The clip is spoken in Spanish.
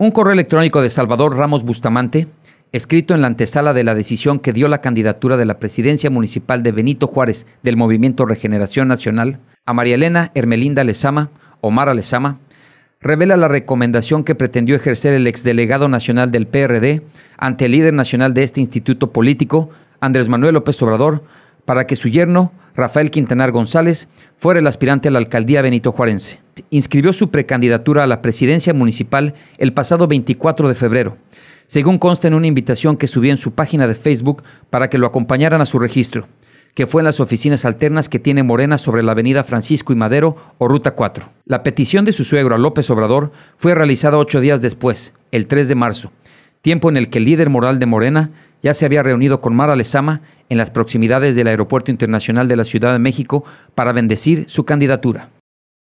Un correo electrónico de Salvador Ramos Bustamante, escrito en la antesala de la decisión que dio la candidatura de la presidencia municipal de Benito Juárez del Movimiento Regeneración Nacional a María Elena Hermelinda Lezama, Omar Lezama, revela la recomendación que pretendió ejercer el exdelegado nacional del PRD ante el líder nacional de este instituto político, Andrés Manuel López Obrador, para que su yerno, Rafael Quintanar González, fuera el aspirante a la alcaldía Benito Juarense inscribió su precandidatura a la presidencia municipal el pasado 24 de febrero, según consta en una invitación que subió en su página de Facebook para que lo acompañaran a su registro, que fue en las oficinas alternas que tiene Morena sobre la avenida Francisco y Madero o Ruta 4. La petición de su suegro a López Obrador fue realizada ocho días después, el 3 de marzo, tiempo en el que el líder moral de Morena ya se había reunido con Mara Lezama en las proximidades del Aeropuerto Internacional de la Ciudad de México para bendecir su candidatura.